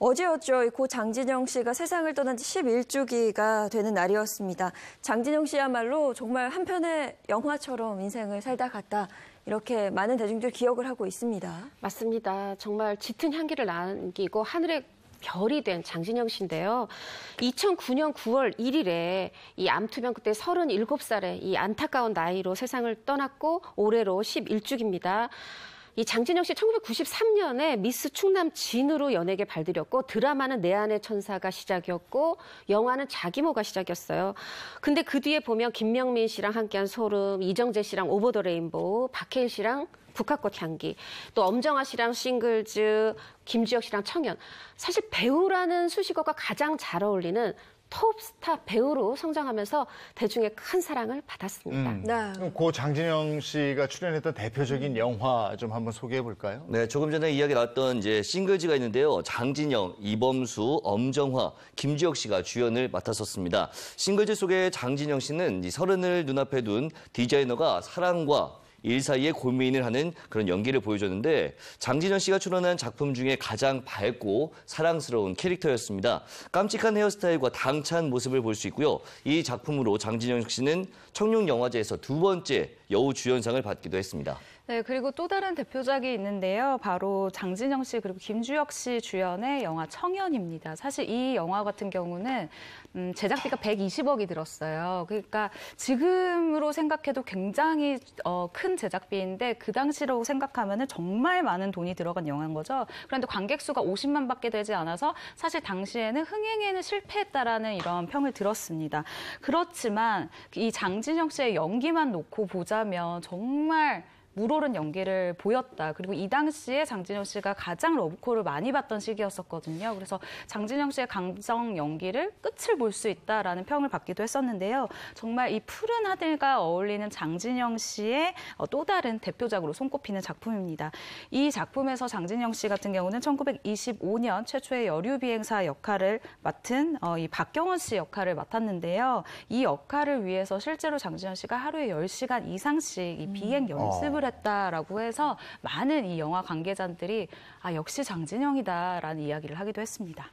어제였죠. 고 장진영 씨가 세상을 떠난 지 11주기가 되는 날이었습니다. 장진영 씨야말로 정말 한편의 영화처럼 인생을 살다 갔다 이렇게 많은 대중들 기억을 하고 있습니다. 맞습니다. 정말 짙은 향기를 남기고 하늘에 별이 된 장진영 씨인데요. 2009년 9월 1일에 이 암투병 그때 37살에 이 안타까운 나이로 세상을 떠났고 올해로 11주기입니다. 이 장진영 씨 1993년에 미스 충남 진으로 연예계 발들였고 드라마는 내 안의 천사가 시작이었고 영화는 자기모가 시작이었어요. 근데 그 뒤에 보면 김명민 씨랑 함께한 소름, 이정재 씨랑 오버 더 레인보우, 박해일 씨랑 국화꽃 향기, 또 엄정화 씨랑 싱글즈, 김지혁 씨랑 청연 사실 배우라는 수식어가 가장 잘 어울리는 톱스타 배우로 성장하면서 대중의 큰 사랑을 받았습니다. 음. 네. 그럼 고 장진영 씨가 출연했던 대표적인 영화 좀 한번 소개해 볼까요? 네, 조금 전에 이야기 나왔던 이제 싱글즈가 있는데요. 장진영, 이범수, 엄정화, 김지혁 씨가 주연을 맡았었습니다. 싱글즈 속에 장진영 씨는 이 서른을 눈앞에 둔 디자이너가 사랑과 일사이에 고민을 하는 그런 연기를 보여줬는데 장진현 씨가 출연한 작품 중에 가장 밝고 사랑스러운 캐릭터였습니다. 깜찍한 헤어스타일과 당찬 모습을 볼 수 있고요. 이 작품으로 장진현 씨는 청룡영화제에서 두 번째 여우 주연상을 받기도 했습니다. 네, 그리고 또 다른 대표작이 있는데요. 바로 장진영 씨 그리고 김주혁 씨 주연의 영화 청년입니다. 사실 이 영화 같은 경우는 음, 제작비가 120억이 들었어요. 그러니까 지금으로 생각해도 굉장히 어, 큰 제작비인데 그 당시로 생각하면 정말 많은 돈이 들어간 영화인 거죠. 그런데 관객 수가 50만밖에 되지 않아서 사실 당시에는 흥행에는 실패했다라는 이런 평을 들었습니다. 그렇지만 이 장진영 씨의 연기만 놓고 보자면 정말 물오른 연기를 보였다. 그리고 이 당시에 장진영 씨가 가장 러브콜을 많이 받던 시기였었거든요. 그래서 장진영 씨의 감성 연기를 끝을 볼 수 있다라는 평을 받기도 했었는데요. 정말 이 푸른 하늘과 어울리는 장진영 씨의 어, 또 다른 대표작으로 손꼽히는 작품입니다. 이 작품에서 장진영 씨 같은 경우는 1925년 최초의 여류 비행사 역할을 맡은 어, 이 박경원 씨 역할을 맡았는데요. 이 역할을 위해서 실제로 장진영 씨가 하루에 10시간 이상씩 이 비행 음. 연습을 아. 했다라고 해서 많은 이 영화 관계자들이 아, 역시 장진영이다라는 이야기를 하기도 했습니다.